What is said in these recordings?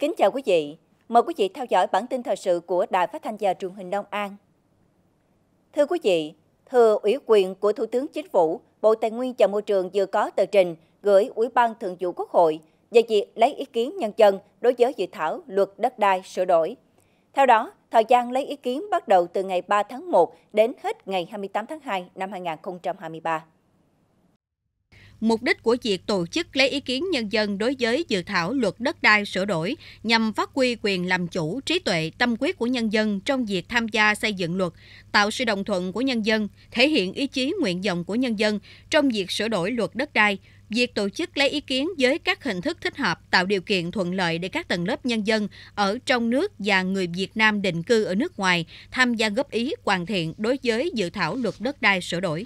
Kính chào quý vị. Mời quý vị theo dõi bản tin thời sự của Đài Phát thanh và Truyền hình Long An. Thưa quý vị, thừa ủy quyền của Thủ tướng Chính phủ, Bộ Tài nguyên và Môi trường vừa có tờ trình gửi Ủy ban Thường vụ Quốc hội về việc lấy ý kiến nhân dân đối với dự thảo luật đất đai sửa đổi. Theo đó, thời gian lấy ý kiến bắt đầu từ ngày 3 tháng 1 đến hết ngày 28 tháng 2 năm 2023 mục đích của việc tổ chức lấy ý kiến nhân dân đối với dự thảo luật đất đai sửa đổi nhằm phát huy quyền làm chủ, trí tuệ, tâm quyết của nhân dân trong việc tham gia xây dựng luật, tạo sự đồng thuận của nhân dân, thể hiện ý chí nguyện vọng của nhân dân trong việc sửa đổi luật đất đai, việc tổ chức lấy ý kiến với các hình thức thích hợp tạo điều kiện thuận lợi để các tầng lớp nhân dân ở trong nước và người Việt Nam định cư ở nước ngoài tham gia góp ý hoàn thiện đối với dự thảo luật đất đai sửa đổi.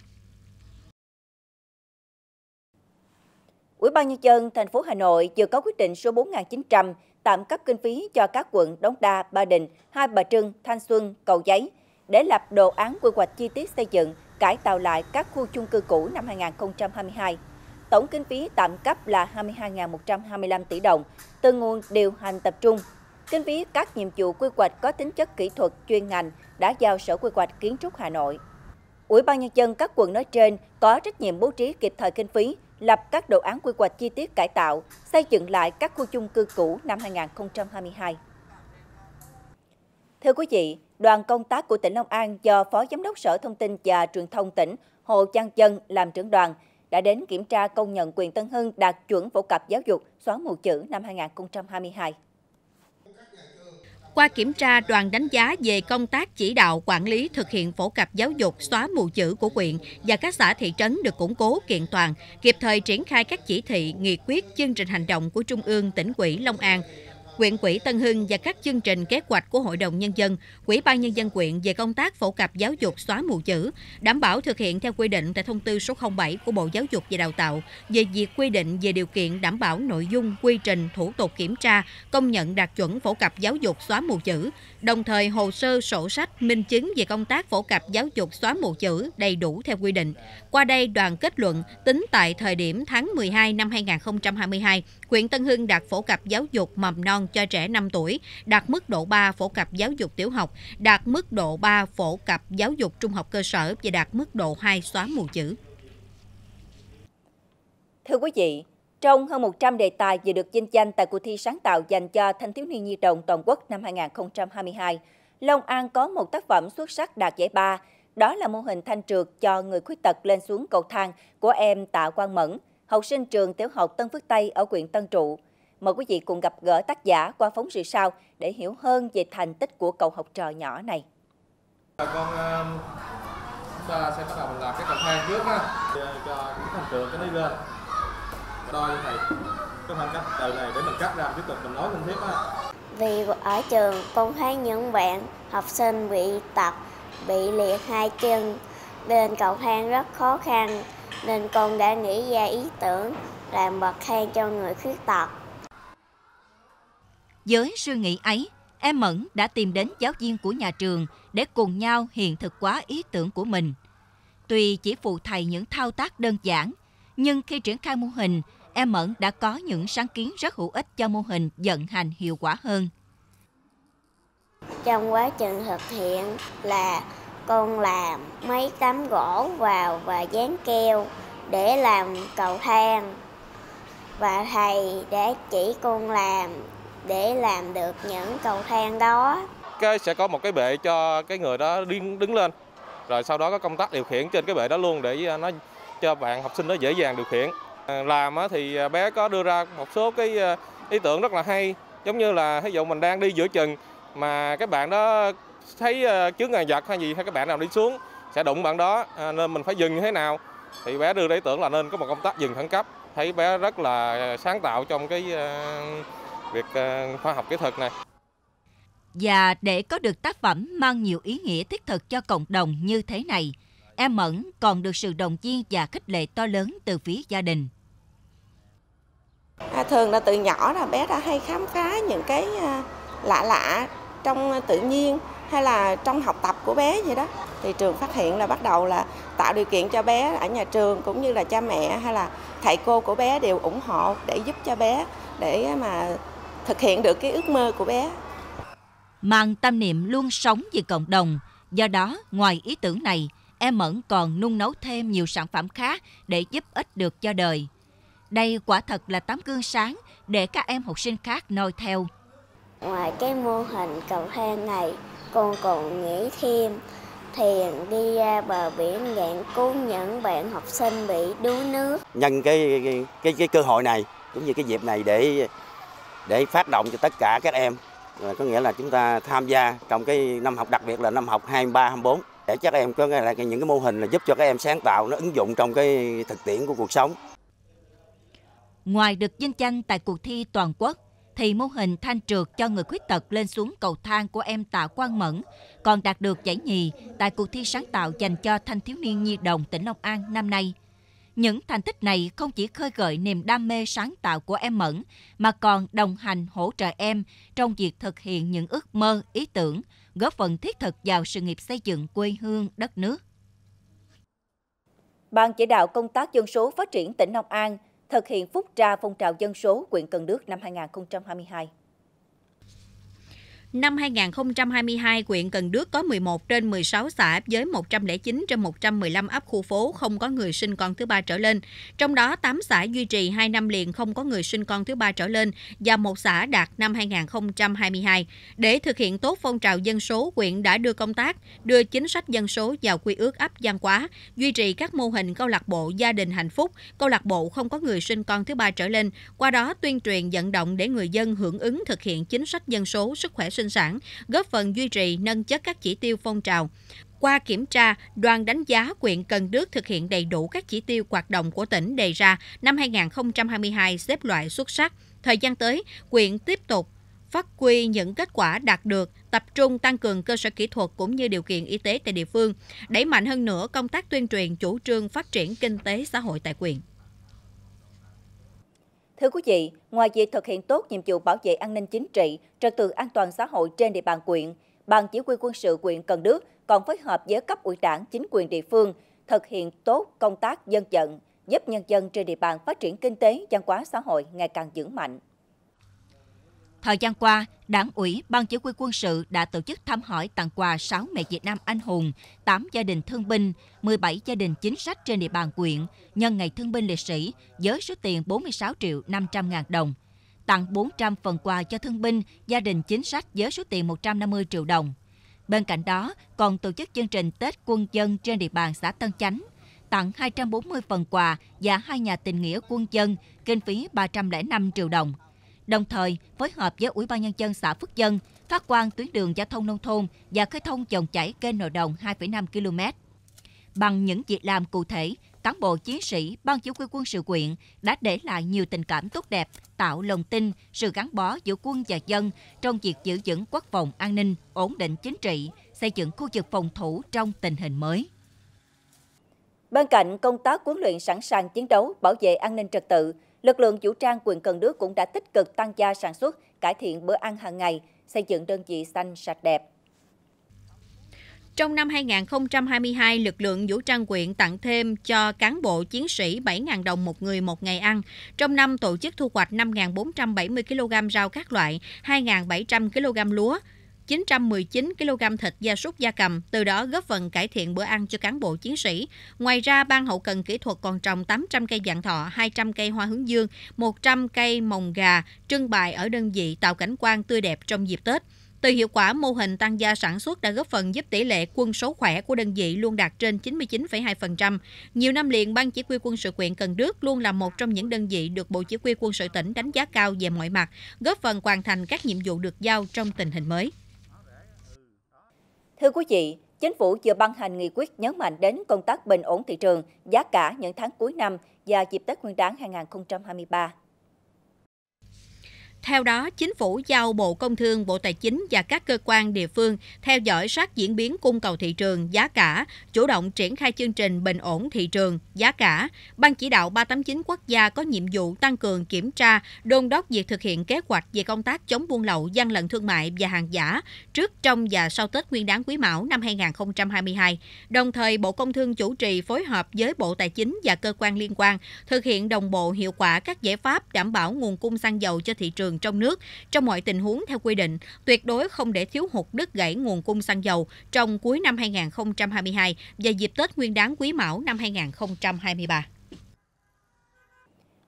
Ủy ban nhân dân thành phố Hà Nội vừa có quyết định số 4900 tạm cấp kinh phí cho các quận Đống Đa, Ba Đình, Hai Bà Trưng, Thanh Xuân, Cầu Giấy để lập đồ án quy hoạch chi tiết xây dựng, cải tạo lại các khu chung cư cũ năm 2022. Tổng kinh phí tạm cấp là 22.125 tỷ đồng, từ nguồn điều hành tập trung. Kinh phí các nhiệm vụ quy hoạch có tính chất kỹ thuật chuyên ngành đã giao Sở Quy hoạch Kiến trúc Hà Nội. Ủy ban nhân dân các quận nói trên có trách nhiệm bố trí kịp thời kinh phí lập các đồ án quy hoạch chi tiết cải tạo, xây dựng lại các khu chung cư cũ năm 2022. Thưa quý vị, đoàn công tác của tỉnh Long An do Phó Giám đốc Sở Thông tin và Truyền thông tỉnh Hồ Trang Dân làm trưởng đoàn đã đến kiểm tra công nhận quyền Tân Hưng đạt chuẩn phổ cập giáo dục xóa mù chữ năm 2022. Qua kiểm tra, đoàn đánh giá về công tác chỉ đạo quản lý thực hiện phổ cập giáo dục xóa mù chữ của quyện và các xã thị trấn được củng cố kiện toàn, kịp thời triển khai các chỉ thị, nghị quyết, chương trình hành động của Trung ương, tỉnh ủy Long An, quyện quỹ Tân Hưng và các chương trình kế hoạch của Hội đồng Nhân dân, Quỹ ban Nhân dân quyện về công tác phổ cập giáo dục xóa mù chữ, đảm bảo thực hiện theo quy định tại thông tư số 07 của Bộ Giáo dục và Đào tạo về việc quy định về điều kiện đảm bảo nội dung, quy trình, thủ tục kiểm tra, công nhận đạt chuẩn phổ cập giáo dục xóa mù chữ, đồng thời hồ sơ sổ sách minh chứng về công tác phổ cập giáo dục xóa mù chữ đầy đủ theo quy định. Qua đây, đoàn kết luận tính tại thời điểm tháng 12 năm 2022, huyện Tân Hưng đạt phổ cập giáo dục mầm non cho trẻ 5 tuổi, đạt mức độ 3 phổ cập giáo dục tiểu học, đạt mức độ 3 phổ cập giáo dục trung học cơ sở và đạt mức độ 2 xóa mù chữ. Thưa quý vị, trong hơn 100 đề tài vừa được vinh danh tại cuộc thi sáng tạo dành cho thanh thiếu niên nhi đồng toàn quốc năm 2022, Long An có một tác phẩm xuất sắc đạt giải ba, đó là mô hình thanh trượt cho người khuyết tật lên xuống cầu thang của em Tạ Quang Mẫn – học sinh trường tiểu học Tân Phước Tây ở huyện Tân Trụ. Mời quý vị cùng gặp gỡ tác giả qua phóng sự sau để hiểu hơn về thành tích của cậu học trò nhỏ này. Dạ, con ờ, chúng ta sẽ bắt đầu là cái cầu thang trước ha cho cái thành trường cái này lên Đôi thầy cái khoảng cách từ này để mình cắt ra tiếp tục mình nói mình tiếp ha vì ở trường con thấy những bạn học sinh bị tật bị liệt hai chân lên cầu thang rất khó khăn nên con đã nghĩ ra ý tưởng làm bậc thang cho người khuyết tật. Với suy nghĩ ấy, em Mẫn đã tìm đến giáo viên của nhà trường để cùng nhau hiện thực hóa ý tưởng của mình. Tuy chỉ phụ thầy những thao tác đơn giản, nhưng khi triển khai mô hình, em Mẫn đã có những sáng kiến rất hữu ích cho mô hình vận hành hiệu quả hơn. Trong quá trình thực hiện là con làm mấy tấm gỗ vào và dán keo để làm cầu thang. Và thầy đã chỉ con làm để làm được những cầu thang đó. Cái sẽ có một cái bệ cho cái người đó đi đứng lên. Rồi sau đó có công tắc điều khiển trên cái bệ đó luôn để à, nó cho bạn học sinh nó dễ dàng điều khiển. À, làm thì à, bé có đưa ra một số cái ý tưởng rất là hay giống như là ví dụ mình đang đi giữa chừng mà các bạn đó thấy trước ờ, ngàn vật hay gì hay các bạn nào đi xuống sẽ đụng bạn đó à, nên mình phải dừng như thế nào thì bé đưa ra tưởng là nên có một công tác dừng khẩn cấp thấy bé rất là sáng tạo trong cái ờ, việc ờ, khoa học kỹ thuật này và để có được tác phẩm mang nhiều ý nghĩa thiết thực cho cộng đồng như thế này em mẫn còn được sự đồng viên và khích lệ to lớn từ phía gia đình à, thường là từ nhỏ là bé đã hay khám phá những cái à, lạ lạ trong à, tự nhiên hay là trong học tập của bé vậy đó thì trường phát hiện là bắt đầu là tạo điều kiện cho bé ở nhà trường cũng như là cha mẹ hay là thầy cô của bé đều ủng hộ để giúp cho bé để mà thực hiện được cái ước mơ của bé. Mang tâm niệm luôn sống vì cộng đồng, do đó ngoài ý tưởng này, em Mẫn còn nung nấu thêm nhiều sản phẩm khác để giúp ích được cho đời. Đây quả thật là tấm gương sáng để các em học sinh khác noi theo. Ngoài cái mô hình cầu thang này còn cậu nghĩ thêm thiền đi ra bờ biển dạng cứu những bạn học sinh bị đuối nước. Nhân cái cái cái, cái cơ hội này cũng như cái dịp này để để phát động cho tất cả các em có nghĩa là chúng ta tham gia trong cái năm học đặc biệt là năm học 23 24 để các em có là những cái mô hình là giúp cho các em sáng tạo nó ứng dụng trong cái thực tiễn của cuộc sống. Ngoài được vinh danh tại cuộc thi toàn quốc, thì mô hình thanh trượt cho người khuyết tật lên xuống cầu thang của em Tạ Quang Mẫn còn đạt được giải nhì tại cuộc thi sáng tạo dành cho thanh thiếu niên nhi đồng tỉnh Long An năm nay. Những thành tích này không chỉ khơi gợi niềm đam mê sáng tạo của em Mẫn mà còn đồng hành hỗ trợ em trong việc thực hiện những ước mơ, ý tưởng, góp phần thiết thực vào sự nghiệp xây dựng quê hương, đất nước. Ban chỉ đạo công tác dân số phát triển tỉnh Long An thực hiện phúc tra phong trào dân số quyện Cần Đước năm 2022. Năm 2022, huyện Cần Đức có 11 trên 16 xã với 109 trên 115 ấp khu phố không có người sinh con thứ ba trở lên. Trong đó, 8 xã duy trì 2 năm liền không có người sinh con thứ ba trở lên và một xã đạt năm 2022. Để thực hiện tốt phong trào dân số, huyện đã đưa công tác, đưa chính sách dân số vào quy ước ấp Giang Quá, duy trì các mô hình câu lạc bộ gia đình hạnh phúc, câu lạc bộ không có người sinh con thứ ba trở lên, qua đó tuyên truyền vận động để người dân hưởng ứng thực hiện chính sách dân số sức khỏe sinh sinh sản, góp phần duy trì nâng chất các chỉ tiêu phong trào. Qua kiểm tra, đoàn đánh giá quyện Cần Đức thực hiện đầy đủ các chỉ tiêu hoạt động của tỉnh đề ra năm 2022 xếp loại xuất sắc. Thời gian tới, quyện tiếp tục phát huy những kết quả đạt được, tập trung tăng cường cơ sở kỹ thuật cũng như điều kiện y tế tại địa phương, đẩy mạnh hơn nữa công tác tuyên truyền chủ trương phát triển kinh tế xã hội tại quyện. Thưa quý vị, ngoài việc thực hiện tốt nhiệm vụ bảo vệ an ninh chính trị, trật tự an toàn xã hội trên địa bàn quyện, Ban Chỉ huy quân sự quyện Cần Đước còn phối hợp với cấp ủy đảng chính quyền địa phương thực hiện tốt công tác dân vận, giúp nhân dân trên địa bàn phát triển kinh tế, văn hóa xã hội ngày càng vững mạnh. Thời gian qua, Đảng ủy, Ban chỉ huy quân sự đã tổ chức thăm hỏi tặng quà 6 mẹ Việt Nam anh hùng, 8 gia đình thương binh, 17 gia đình chính sách trên địa bàn quyện nhân ngày thương binh liệt sĩ với số tiền 46 triệu 500 ngàn đồng. Tặng 400 phần quà cho thương binh, gia đình chính sách với số tiền 150 triệu đồng. Bên cạnh đó, còn tổ chức chương trình Tết quân dân trên địa bàn xã Tân Chánh, tặng 240 phần quà và hai nhà tình nghĩa quân dân, kinh phí 305 triệu đồng đồng thời phối hợp với Ủy ban Nhân dân xã Phước Dân phát quang tuyến đường giao thông nông thôn và khơi thông dòng chảy kênh nội đồng 2,5 km. Bằng những việc làm cụ thể, cán bộ chiến sĩ Ban chỉ huy quân sự quyện đã để lại nhiều tình cảm tốt đẹp, tạo lòng tin, sự gắn bó giữa quân và dân trong việc giữ vững quốc phòng an ninh, ổn định chính trị, xây dựng khu vực phòng thủ trong tình hình mới. Bên cạnh công tác huấn luyện sẵn sàng chiến đấu, bảo vệ an ninh trật tự, lực lượng vũ trang quyền Cần Đước cũng đã tích cực tăng gia sản xuất, cải thiện bữa ăn hàng ngày, xây dựng đơn vị xanh sạch đẹp. Trong năm 2022, lực lượng vũ trang quyện tặng thêm cho cán bộ chiến sĩ 7.000 đồng một người một ngày ăn. Trong năm tổ chức thu hoạch 5.470 kg rau các loại, 2.700 kg lúa, 919 kg thịt gia súc gia cầm, từ đó góp phần cải thiện bữa ăn cho cán bộ chiến sĩ. Ngoài ra, Ban hậu cần kỹ thuật còn trồng 800 cây dạng thọ, 200 cây hoa hướng dương, 100 cây mồng gà, trưng bày ở đơn vị tạo cảnh quan tươi đẹp trong dịp Tết. Từ hiệu quả mô hình tăng gia sản xuất đã góp phần giúp tỷ lệ quân số khỏe của đơn vị luôn đạt trên 99,2%. Nhiều năm liền, Ban Chỉ huy quân sự quyện Cần Đức luôn là một trong những đơn vị được Bộ Chỉ huy quân sự tỉnh đánh giá cao về mọi mặt, góp phần hoàn thành các nhiệm vụ được giao trong tình hình mới. Thưa quý vị, Chính phủ vừa ban hành nghị quyết nhấn mạnh đến công tác bình ổn thị trường, giá cả những tháng cuối năm và dịp Tết Nguyên đán 2023. Theo đó, chính phủ giao Bộ Công Thương, Bộ Tài chính và các cơ quan địa phương theo dõi sát diễn biến cung cầu thị trường, giá cả, chủ động triển khai chương trình bình ổn thị trường, giá cả. Ban chỉ đạo 389 quốc gia có nhiệm vụ tăng cường kiểm tra, đôn đốc việc thực hiện kế hoạch về công tác chống buôn lậu, gian lận thương mại và hàng giả trước, trong và sau Tết Nguyên đán Quý Mão năm 2022. Đồng thời, Bộ Công Thương chủ trì phối hợp với Bộ Tài chính và cơ quan liên quan thực hiện đồng bộ hiệu quả các giải pháp đảm bảo nguồn cung xăng dầu cho thị trường đường trong nước trong mọi tình huống theo quy định, tuyệt đối không để thiếu hụt đứt gãy nguồn cung xăng dầu trong cuối năm 2022 và dịp Tết Nguyên đán Quý Mão năm 2023.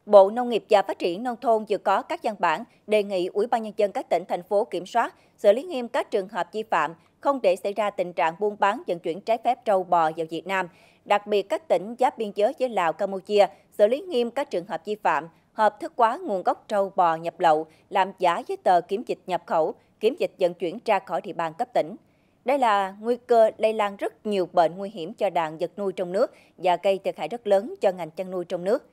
Bộ Nông nghiệp và Phát triển Nông thôn vừa có các văn bản đề nghị Ủy ban Nhân dân các tỉnh, thành phố kiểm soát, xử lý nghiêm các trường hợp vi phạm, không để xảy ra tình trạng buôn bán vận chuyển trái phép trâu bò vào Việt Nam. Đặc biệt các tỉnh giáp biên giới với Lào, Campuchia xử lý nghiêm các trường hợp vi phạm, hợp thức quá nguồn gốc trâu bò nhập lậu, làm giả giấy tờ kiểm dịch nhập khẩu, kiểm dịch vận chuyển ra khỏi địa bàn cấp tỉnh. Đây là nguy cơ lây lan rất nhiều bệnh nguy hiểm cho đàn vật nuôi trong nước và gây thiệt hại rất lớn cho ngành chăn nuôi trong nước.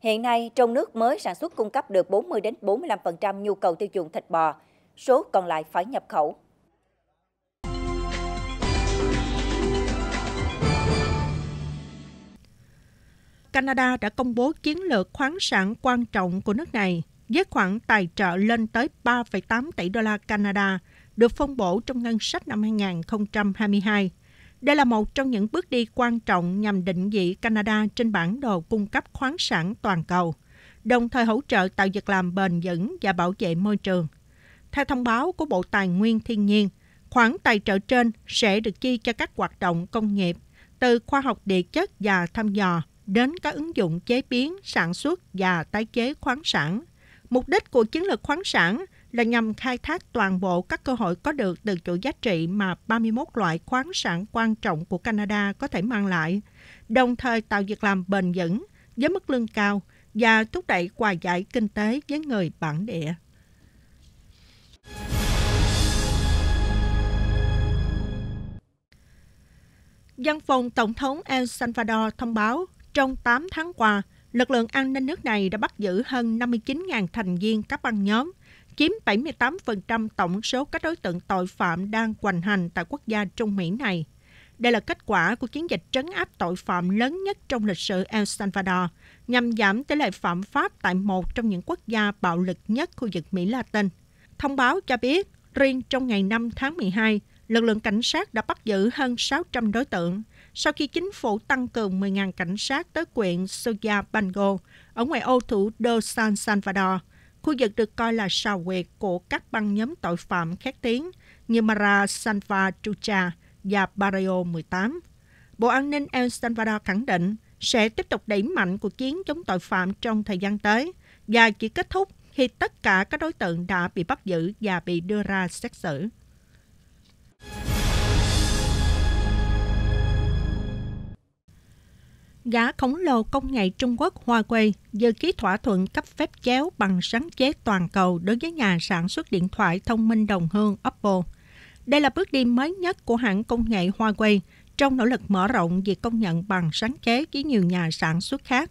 Hiện nay, trong nước mới sản xuất cung cấp được 40 đến 45% nhu cầu tiêu dùng thịt bò, số còn lại phải nhập khẩu. Canada đã công bố chiến lược khoáng sản quan trọng của nước này với khoản tài trợ lên tới 3,8 tỷ đô la Canada được phân bổ trong ngân sách năm 2022. Đây là một trong những bước đi quan trọng nhằm định vị Canada trên bản đồ cung cấp khoáng sản toàn cầu, đồng thời hỗ trợ tạo việc làm bền vững và bảo vệ môi trường. Theo thông báo của Bộ Tài nguyên Thiên nhiên, khoản tài trợ trên sẽ được chi cho các hoạt động công nghiệp từ khoa học địa chất và thăm dò đến các ứng dụng chế biến, sản xuất và tái chế khoáng sản. Mục đích của chiến lược khoáng sản là nhằm khai thác toàn bộ các cơ hội có được từ chuỗi giá trị mà 31 loại khoáng sản quan trọng của Canada có thể mang lại, đồng thời tạo việc làm bền vững với mức lương cao và thúc đẩy hòa giải kinh tế với người bản địa. Văn phòng Tổng thống El Salvador thông báo trong 8 tháng qua, lực lượng an ninh nước này đã bắt giữ hơn 59.000 thành viên các băng nhóm, chiếm 78% tổng số các đối tượng tội phạm đang hoành hành tại quốc gia Trung Mỹ này. Đây là kết quả của chiến dịch trấn áp tội phạm lớn nhất trong lịch sử El Salvador, nhằm giảm tỷ lệ phạm pháp tại một trong những quốc gia bạo lực nhất khu vực Mỹ Latin. Thông báo cho biết, riêng trong ngày 5 tháng 12, lực lượng cảnh sát đã bắt giữ hơn 600 đối tượng, sau khi chính phủ tăng cường 10.000 cảnh sát tới quyện Soyapango ở ngoài ô thủ đô San Salvador, khu vực được coi là sào huyệt của các băng nhóm tội phạm khét tiếng như Mara Sanfa Trucha và Barrio 18. Bộ An ninh El Salvador khẳng định sẽ tiếp tục đẩy mạnh cuộc chiến chống tội phạm trong thời gian tới và chỉ kết thúc khi tất cả các đối tượng đã bị bắt giữ và bị đưa ra xét xử. gã khổng lồ công nghệ Trung Quốc Huawei vừa ký thỏa thuận cấp phép chéo bằng sáng chế toàn cầu đối với nhà sản xuất điện thoại thông minh đồng hương Oppo. Đây là bước đi mới nhất của hãng công nghệ Huawei trong nỗ lực mở rộng việc công nhận bằng sáng chế với nhiều nhà sản xuất khác.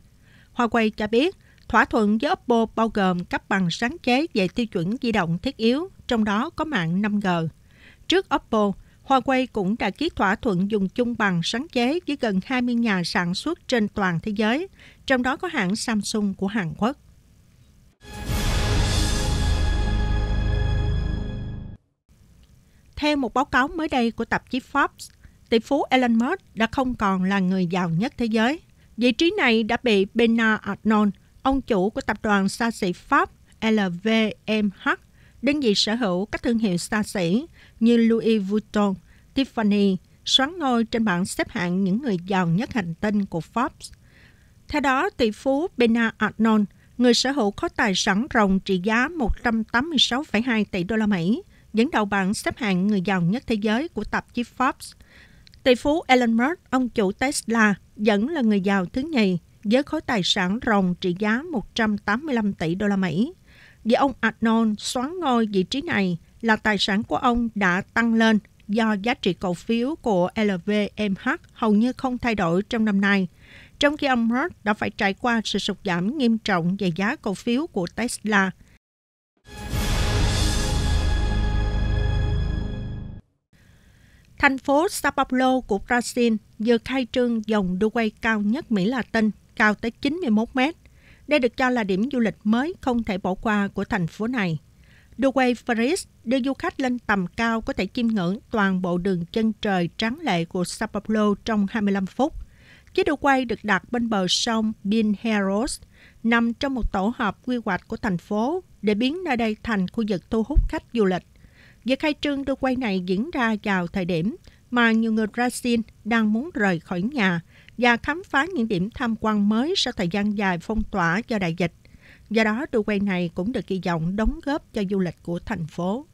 Huawei cho biết, thỏa thuận với Oppo bao gồm cấp bằng sáng chế về tiêu chuẩn di động thiết yếu, trong đó có mạng 5G. Trước Oppo, Huawei cũng đã ký thỏa thuận dùng chung bằng sáng chế với gần 20 nhà sản xuất trên toàn thế giới, trong đó có hãng Samsung của Hàn Quốc. Theo một báo cáo mới đây của tạp chí Forbes, tỷ phú Elon Musk đã không còn là người giàu nhất thế giới. Vị trí này đã bị Bernard Arnault, ông chủ của tập đoàn xa xỉ Pháp LVMH, đơn vị sở hữu các thương hiệu xa xỉ như Louis Vuitton, Tiffany, xoắn ngôi trên bảng xếp hạng những người giàu nhất hành tinh của Forbes. Theo đó, tỷ phú Bena Arnold, người sở hữu khối tài sản ròng trị giá 186,2 tỷ đô la Mỹ, dẫn đầu bảng xếp hạng người giàu nhất thế giới của tạp chí Forbes. Tỷ phú Elon Musk, ông chủ Tesla, vẫn là người giàu thứ nhì với khối tài sản ròng trị giá 185 tỷ đô la Mỹ vì ông Adnon xoán ngôi vị trí này là tài sản của ông đã tăng lên do giá trị cổ phiếu của LVMH hầu như không thay đổi trong năm nay, trong khi ông Musk đã phải trải qua sự sụt giảm nghiêm trọng về giá cổ phiếu của Tesla. Thành phố Sao Paulo của Brazil vừa khai trương dòng đu quay cao nhất Mỹ Latin, cao tới 91 mét, đây được cho là điểm du lịch mới không thể bỏ qua của thành phố này. Dubai Paris đưa du khách lên tầm cao có thể chiêm ngưỡng toàn bộ đường chân trời trắng lệ của Sao Paulo trong 25 phút. Chiếc đu quay được đặt bên bờ sông Pinheiros, nằm trong một tổ hợp quy hoạch của thành phố để biến nơi đây thành khu vực thu hút khách du lịch. Việc khai trương đu quay này diễn ra vào thời điểm mà nhiều người Brazil đang muốn rời khỏi nhà và khám phá những điểm tham quan mới sau thời gian dài phong tỏa do đại dịch. Do đó, tour quay này cũng được kỳ vọng đóng góp cho du lịch của thành phố.